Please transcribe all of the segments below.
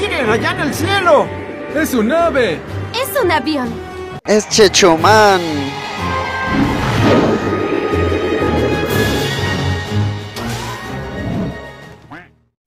¡Miren, allá en el cielo! ¡Es un ave! ¡Es un avión! ¡Es Chechomán!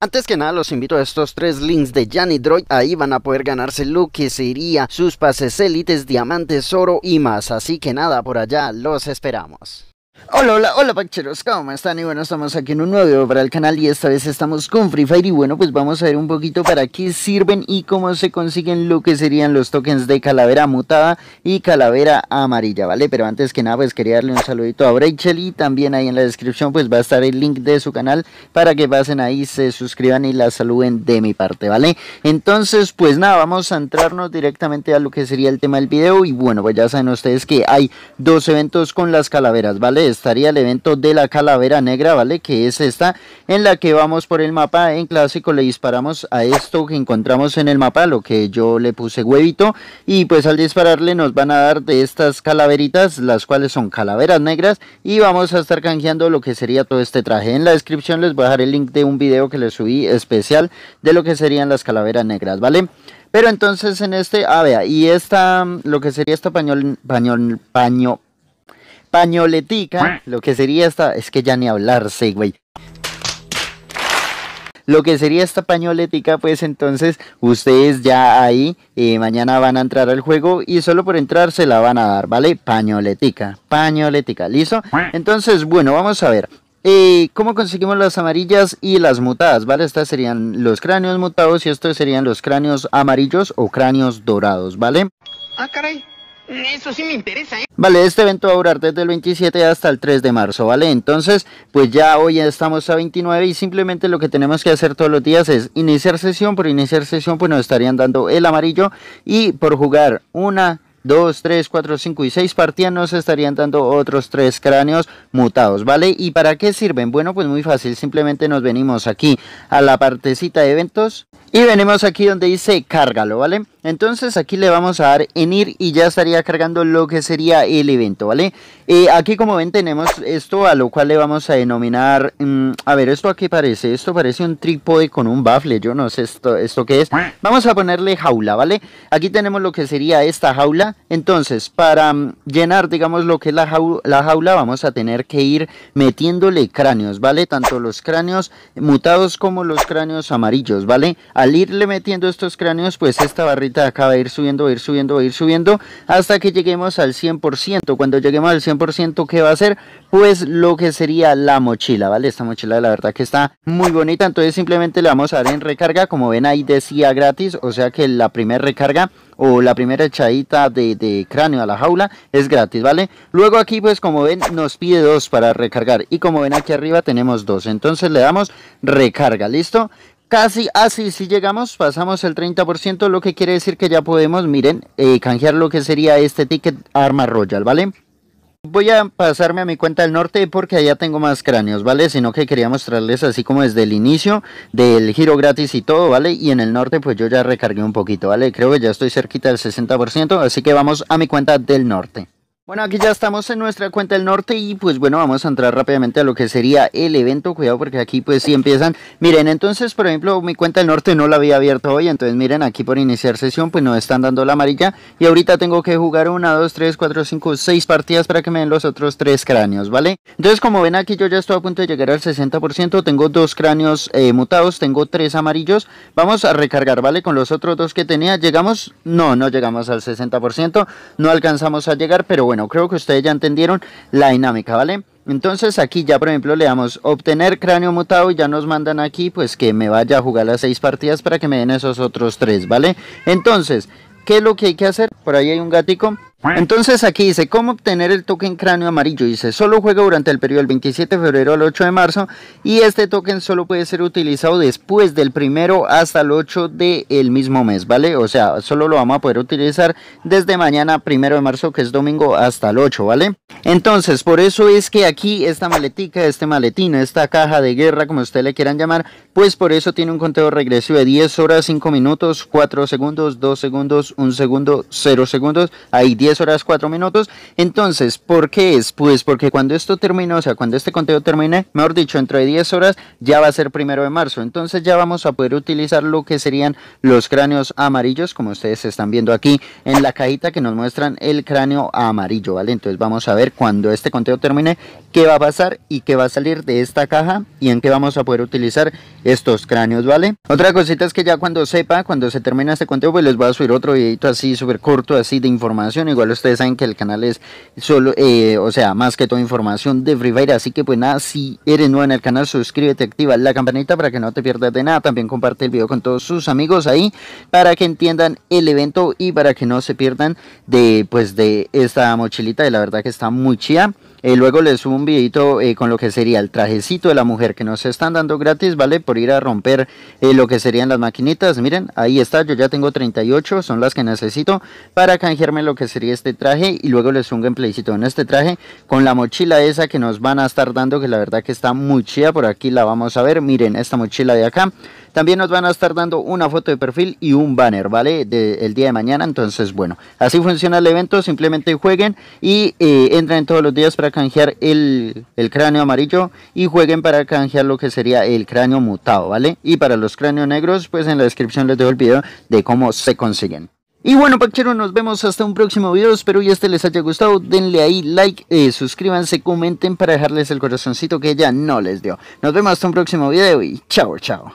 Antes que nada los invito a estos tres links de Jan y Droid, ahí van a poder ganarse lo que sería sus pases élites, diamantes, oro y más, así que nada, por allá los esperamos. Hola, hola, hola Pacheros, ¿cómo están? Y bueno, estamos aquí en un nuevo video para el canal y esta vez estamos con Free Fire y bueno, pues vamos a ver un poquito para qué sirven y cómo se consiguen lo que serían los tokens de calavera mutada y calavera amarilla, ¿vale? Pero antes que nada, pues quería darle un saludito a Rachel y también ahí en la descripción pues va a estar el link de su canal para que pasen ahí, se suscriban y la saluden de mi parte, ¿vale? Entonces, pues nada, vamos a entrarnos directamente a lo que sería el tema del video y bueno, pues ya saben ustedes que hay dos eventos con las calaveras, ¿vale? estaría el evento de la calavera negra, ¿vale? Que es esta, en la que vamos por el mapa, en clásico le disparamos a esto que encontramos en el mapa, lo que yo le puse huevito, y pues al dispararle nos van a dar de estas calaveritas, las cuales son calaveras negras, y vamos a estar canjeando lo que sería todo este traje. En la descripción les voy a dejar el link de un video que les subí especial de lo que serían las calaveras negras, ¿vale? Pero entonces en este, ah, vea, y esta, mm, lo que sería esta pañol, pañol, paño, pañoletica, lo que sería esta, es que ya ni hablarse, güey. Lo que sería esta pañoletica, pues entonces ustedes ya ahí eh, mañana van a entrar al juego y solo por entrar se la van a dar, ¿vale? Pañoletica, pañoletica, ¿listo? Entonces, bueno, vamos a ver. Eh, ¿Cómo conseguimos las amarillas y las mutadas? ¿Vale? Estas serían los cráneos mutados y estos serían los cráneos amarillos o cráneos dorados, ¿vale? Ah, caray. Eso sí me interesa, ¿eh? Vale, este evento va a durar desde el 27 hasta el 3 de marzo, ¿vale? Entonces, pues ya hoy estamos a 29 y simplemente lo que tenemos que hacer todos los días es iniciar sesión. Por iniciar sesión, pues nos estarían dando el amarillo y por jugar una... 2, 3, 4, 5 y 6 partidas nos estarían dando otros 3 cráneos mutados, ¿vale? ¿Y para qué sirven? Bueno, pues muy fácil, simplemente nos venimos aquí a la partecita de eventos y venimos aquí donde dice cárgalo, ¿vale? Entonces aquí le vamos a dar en ir y ya estaría cargando lo que sería el evento, ¿vale? Eh, aquí como ven tenemos esto a lo cual le vamos a denominar... Mm, a ver, ¿esto aquí parece? Esto parece un trípode con un baffle, yo no sé esto, esto qué es. Vamos a ponerle jaula, ¿vale? Aquí tenemos lo que sería esta jaula. Entonces, para mm, llenar, digamos, lo que es la, la jaula, vamos a tener que ir metiéndole cráneos, ¿vale? Tanto los cráneos mutados como los cráneos amarillos, ¿vale? Al irle metiendo estos cráneos, pues esta barrita Acá va a ir subiendo, ir subiendo, ir subiendo, hasta que lleguemos al 100%. Cuando lleguemos al 100%, ¿qué va a ser? Pues lo que sería la mochila, ¿vale? Esta mochila la verdad que está muy bonita, entonces simplemente le vamos a dar en recarga, como ven ahí decía gratis, o sea que la primera recarga o la primera echadita de, cráneo a la jaula es gratis, ¿vale? Luego aquí pues como ven nos pide dos para recargar y como ven aquí arriba tenemos dos, entonces le damos recarga, ¿listo? Casi así, ah, si llegamos, pasamos el 30%, lo que quiere decir que ya podemos, miren, eh, canjear lo que sería este ticket Arma Royal, ¿vale? Voy a pasarme a mi cuenta del norte porque allá tengo más cráneos, ¿vale? Sino que quería mostrarles así como desde el inicio del giro gratis y todo, ¿vale? Y en el norte pues yo ya recargué un poquito, ¿vale? Creo que ya estoy cerquita del 60%, así que vamos a mi cuenta del norte. Bueno, aquí ya estamos en nuestra cuenta del norte y pues bueno, vamos a entrar rápidamente a lo que sería el evento. Cuidado porque aquí pues sí empiezan. Miren, entonces por ejemplo mi cuenta del norte no la había abierto hoy, entonces miren aquí por iniciar sesión pues nos están dando la amarilla y ahorita tengo que jugar una, dos, tres, cuatro, cinco, seis partidas para que me den los otros tres cráneos, ¿vale? Entonces como ven aquí yo ya estoy a punto de llegar al 60%, tengo dos cráneos eh, mutados, tengo tres amarillos. Vamos a recargar, ¿vale? Con los otros dos que tenía, ¿llegamos? No, no llegamos al 60%, no alcanzamos a llegar, pero bueno creo que ustedes ya entendieron la dinámica, ¿vale? Entonces aquí ya por ejemplo le damos obtener cráneo mutado y ya nos mandan aquí pues que me vaya a jugar las seis partidas para que me den esos otros tres, ¿vale? Entonces, ¿qué es lo que hay que hacer? Por ahí hay un gatico, entonces aquí dice, ¿cómo obtener el token cráneo amarillo? Dice, solo juega durante el periodo del 27 de febrero al 8 de marzo y este token solo puede ser utilizado después del primero hasta el 8 del mismo mes, ¿vale? O sea, solo lo vamos a poder utilizar desde mañana primero de marzo, que es domingo, hasta el 8, ¿vale? Entonces, por eso es que aquí esta maletica, este maletino, esta caja de guerra, como ustedes le quieran llamar, pues por eso tiene un conteo regresivo de 10 horas, 5 minutos, 4 segundos, 2 segundos, 1 segundo, 0 segundos, hay 10 horas 4 minutos. Entonces, ¿por qué es? Pues porque cuando esto termine, o sea, cuando este conteo termine, mejor dicho, entre 10 horas ya va a ser primero de marzo. Entonces ya vamos a poder utilizar lo que serían los cráneos amarillos, como ustedes están viendo aquí en la cajita que nos muestran el cráneo amarillo, ¿vale? Entonces vamos a ver cuando este conteo termine qué va a pasar y qué va a salir de esta caja y en qué vamos a poder utilizar estos cráneos, ¿vale? Otra cosita es que ya cuando sepa, cuando se termine este conteo, pues les voy a subir otro videito así súper corto, así de información, igual Igual ustedes saben que el canal es solo, eh, o sea, más que toda información de Free Fire. Así que pues nada, si eres nuevo en el canal, suscríbete, activa la campanita para que no te pierdas de nada. También comparte el video con todos sus amigos ahí para que entiendan el evento y para que no se pierdan de pues de esta mochilita. de la verdad que está muy chida. Eh, luego les subo un videito eh, con lo que sería el trajecito de la mujer que nos están dando gratis, ¿vale? Por ir a romper lo que serían las maquinitas. Miren, ahí está, yo ya tengo 38, son las que necesito para canjearme lo que sería este traje y luego les un gameplaycito en este traje con la mochila esa que nos van a estar dando que la verdad que está muy chida por aquí la vamos a ver miren esta mochila de acá también nos van a estar dando una foto de perfil y un banner vale del día de mañana entonces bueno así funciona el evento simplemente jueguen y eh, entren todos los días para canjear el, el cráneo amarillo y jueguen para canjear lo que sería el cráneo mutado vale y para los cráneos negros pues en la descripción les dejo el video de cómo se consiguen y bueno, Pachero, nos vemos hasta un próximo video. Espero que este les haya gustado. Denle ahí like, eh, suscríbanse, comenten para dejarles el corazoncito que ya no les dio. Nos vemos hasta un próximo video y chao, chao.